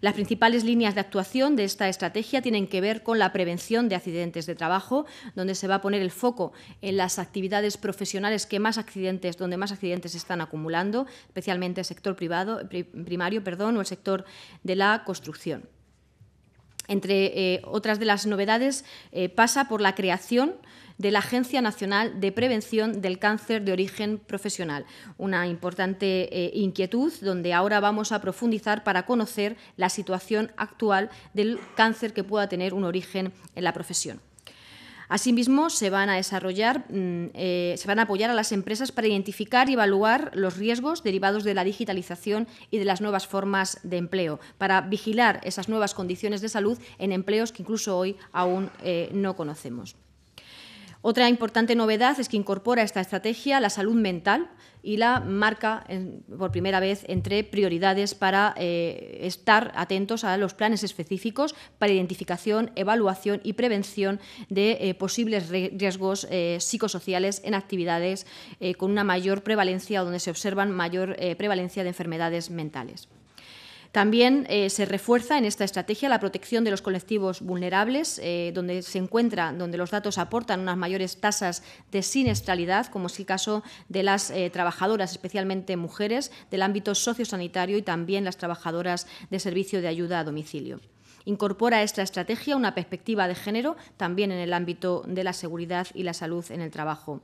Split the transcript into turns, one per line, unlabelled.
Las principales líneas de actuación de esta estrategia tienen que ver con la prevención de accidentes de trabajo, donde se va a poner el foco en las actividades profesionales que más accidentes, donde más accidentes se están acumulando, especialmente el sector privado, primario perdón, o el sector de la construcción. Entre eh, otras de las novedades, eh, pasa por la creación de la Agencia Nacional de Prevención del Cáncer de Origen Profesional, una importante eh, inquietud donde ahora vamos a profundizar para conocer la situación actual del cáncer que pueda tener un origen en la profesión. Asimismo, se van a desarrollar, mm, eh, se van a apoyar a las empresas para identificar y evaluar los riesgos derivados de la digitalización y de las nuevas formas de empleo, para vigilar esas nuevas condiciones de salud en empleos que incluso hoy aún eh, no conocemos. Otra importante novedad es que incorpora esta estrategia la salud mental y la marca por primera vez entre prioridades para eh, estar atentos a los planes específicos para identificación, evaluación y prevención de eh, posibles riesgos eh, psicosociales en actividades con una mayor prevalencia o donde se observan mayor prevalencia de enfermedades mentales. También eh, se refuerza en esta estrategia la protección de los colectivos vulnerables, eh, donde se encuentra, donde los datos aportan unas mayores tasas de siniestralidad, como es el caso de las eh, trabajadoras, especialmente mujeres, del ámbito sociosanitario y también las trabajadoras de servicio de ayuda a domicilio. Incorpora esta estrategia una perspectiva de género también en el ámbito de la seguridad y la salud en el trabajo.